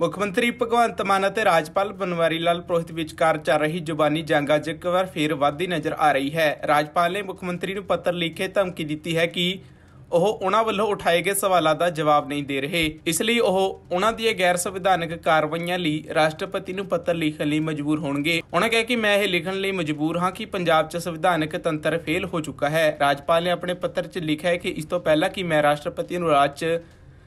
ਮੁੱਖ ਮੰਤਰੀ ਭਗਵੰਤ ਮਾਨ ਅਤੇ ਰਾਜਪਾਲ ਬਨਵਾਰੀ ਲਾਲ ਪ੍ਰੋਹਿਤ ਵਿਚਕਾਰ ਚੱਲ ਰਹੀ ਜ਼ੁਬਾਨੀ ਜੰਗ ਅੱਜ ਇੱਕ ਵਾਰ ਫੇਰ ਵੱਧਦੀ ਨਜ਼ਰ ਆ ਰਹੀ ਹੈ ਰਾਜਪਾਲ ਨੇ ਮੁੱਖ ਮੰਤਰੀ ਨੂੰ ਪੱਤਰ ਲਿਖੇ ਧਮਕੀ ਦਿੱਤੀ ਹੈ ਕਿ ਉਹ ਉਹਨਾਂ ਵੱਲੋਂ ਉਠਾਏ ਗਏ ਸਵਾਲਾਂ ਦਾ ਜਵਾਬ ਨਹੀਂ ਦੇ ਰਹੇ ਇਸ ਲਈ ਉਹ ਉਹਨਾਂ ਦੀਆਂ ਗੈਰ ਸੰਵਿਧਾਨਕ ਕਾਰਵਾਈਆਂ ਲਈ ਰਾਸ਼ਟਰਪਤੀ ਨੂੰ ਪੱਤਰ ਲਿਖਣ ਲਈ ਮਜਬੂਰ ਹੋਣਗੇ ਉਹਨਾਂ ਕਹੇ ਕਿ ਮੈਂ ਇਹ ਲਿਖਣ ਲਈ ਮਜਬੂਰ ਹਾਂ ਕਿ ਪੰਜਾਬ 'ਚ ਸੰਵਿਧਾਨਕ ਤੰਤਰ ਫੇਲ ਹੋ ਚੁੱਕਾ ਹੈ ਰਾਜਪਾਲ ਨੇ ਆਪਣੇ ਪੱਤਰ 'ਚ ਲਿਖਿਆ ਹੈ ਕਿ ਇਸ ਤੋਂ ਪਹਿਲਾਂ ਕਿ ਮੈਂ ਰਾਸ਼ਟਰਪਤੀ ਨੂੰ ਰਾਜ 'ਚ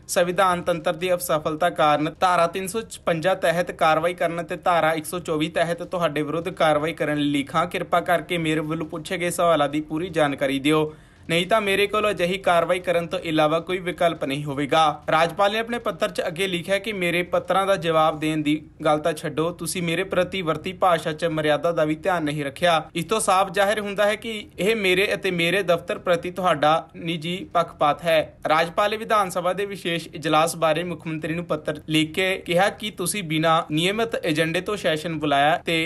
ਸੰਵਿਧਾਨ ਤੰਤਰ ਦੀ ਅਸਫਲਤਾ ਕਾਰਨ ਧਾਰਾ 356 ਤਹਿਤ ਕਾਰਵਾਈ ਕਰਨ ਅਤੇ ਧਾਰਾ 124 ਤਹਿਤ ਤੁਹਾਡੇ ਵਿਰੁੱਧ ਕਾਰਵਾਈ ਕਰਨ ਲਈ ਲਿਖਾਂ ਕਿਰਪਾ ਕਰਕੇ ਮੇਰੇ ਵੱਲੋਂ ਪੁੱਛੇ ਗਏ ਸਵਾਲਾਂ ਦੀ ਪੂਰੀ ਜਾਣਕਾਰੀ ਦਿਓ ਨਹੀਂ ਤਾਂ ਮੇਰੇ ਕੋਲ ਅਜਿਹੀ ਕਾਰਵਾਈ ਕਰਨ ਤੋਂ ਇਲਾਵਾ ਕੋਈ ਵਿਕਲਪ ਨਹੀਂ ਹੋਵੇਗਾ ਰਾਜਪਾਲ ਨੇ ਆਪਣੇ ਪੱਤਰ 'ਚ ਅੱਗੇ ਲਿਖਿਆ ਕਿ ਮੇਰੇ ਪੱਤਰਾਂ ਦਾ ਜਵਾਬ ਦੇਣ ਦੀ ਗੱਲ ਤਾਂ ਛੱਡੋ ਤੁਸੀਂ ਮੇਰੇ ਪ੍ਰਤੀ ਵਰਤੀ ਭਾਸ਼ਾ 'ਚ ਮਰਿਆਦਾ ਦਾ ਵੀ ਧਿਆਨ ਨਹੀਂ ਰੱਖਿਆ ਇਸ ਤੋਂ ਸਾਫ਼ ਜ਼ਾਹਿਰ ਹੁੰਦਾ ਹੈ ਕਿ ਇਹ ਮੇਰੇ ਅਤੇ ਮੇਰੇ ਦਫ਼ਤਰ ਪ੍ਰਤੀ ਤੁਹਾਡਾ ਨਿੱਜੀ ਪੱਖਪਾਤ ਹੈ ਰਾਜਪਾਲ ਨੇ ਵਿਧਾਨ ਸਭਾ ਦੇ ਵਿਸ਼ੇਸ਼ ਇਜਲਾਸ ਬਾਰੇ ਮੁੱਖ ਮੰਤਰੀ ਨੂੰ ਪੱਤਰ ਲਿਖ ਕੇ ਕਿਹਾ ਕਿ ਤੁਸੀਂ ਬਿਨਾਂ ਨਿਯਮਿਤ ਏਜੰਡੇ ਤੋਂ ਸੈਸ਼ਨ ਬੁਲਾਇਆ ਤੇ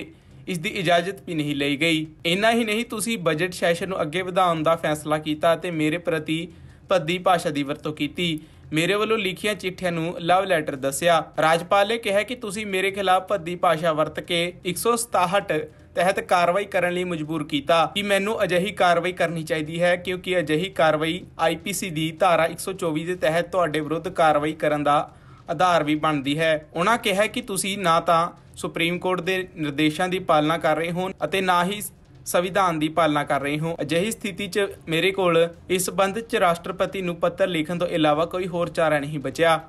ਇਸ ਦੀ ਇਜਾਜ਼ਤ ਵੀ ਨਹੀਂ ਲਈ ਗਈ ਇੰਨਾ ਹੀ ਨਹੀਂ ਤੁਸੀਂ ਬਜਟ ਸੈਸ਼ਨ ਨੂੰ ਅੱਗੇ ਵਧਾਉਣ ਦਾ ਫੈਸਲਾ ਕੀਤਾ ਅਤੇ ਮੇਰੇ ਪ੍ਰਤੀ ਭੱਦੀ ਭਾਸ਼ਾ ਦੀ ਵਰਤੋਂ ਕੀਤੀ ਮੇਰੇ ਵੱਲੋਂ ਲਿਖੀਆਂ ਚਿੱਠੀਆਂ ਨੂੰ ਲਵ ਲੈਟਰ ਦੱਸਿਆ ਰਾਜਪਾਲ ਨੇ ਕਿਹਾ ਕਿ ਤੁਸੀਂ ਮੇਰੇ ਖਿਲਾਫ ਭੱਦੀ ਭਾਸ਼ਾ ਵਰਤ ਕੇ 167 ਤਹਿਤ ਕਾਰਵਾਈ ਕਰਨ ਲਈ ਮਜਬੂਰ ਕੀਤਾ ਕਿ ਮੈਨੂੰ ਅਜਿਹੀ ਕਾਰਵਾਈ ਕਰਨੀ ਚਾਹੀਦੀ ਹੈ ਕਿਉਂਕਿ ਅਜਿਹੀ ਕਾਰਵਾਈ ਆਈਪੀਸੀ ਦੀ ਧਾਰਾ 124 ਦੇ ਤਹਿਤ ਤੁਹਾਡੇ ਵਿਰੁੱਧ ਕਾਰਵਾਈ ਕਰਨ ਦਾ ਆਧਾਰ ਵੀ ਬਣਦੀ ਹੈ ਉਹਨਾਂ ਕਿਹਾ ਕਿ ਤੁਸੀਂ ਨਾ ਤਾਂ ਸੁਪਰੀਮ ਕੋਰਟ ਦੇ ਨਿਰਦੇਸ਼ਾਂ ਦੀ ਪਾਲਣਾ ਕਰ ਰਹੇ ਹੋ ਅਤੇ ਨਾ ਹੀ ਸੰਵਿਧਾਨ ਦੀ ਪਾਲਣਾ ਕਰ ਰਹੇ ਹੋ ਅਜਿਹੀ ਸਥਿਤੀ 'ਚ ਮੇਰੇ ਕੋਲ ਇਸ ਸੰਬੰਧ 'ਚ ਰਾਸ਼ਟਰਪਤੀ ਨੂੰ ਪੱਤਰ ਲਿਖਣ ਤੋਂ ਇਲਾਵਾ ਕੋਈ ਹੋਰ ਚਾਰਾ ਨਹੀਂ ਬਚਿਆ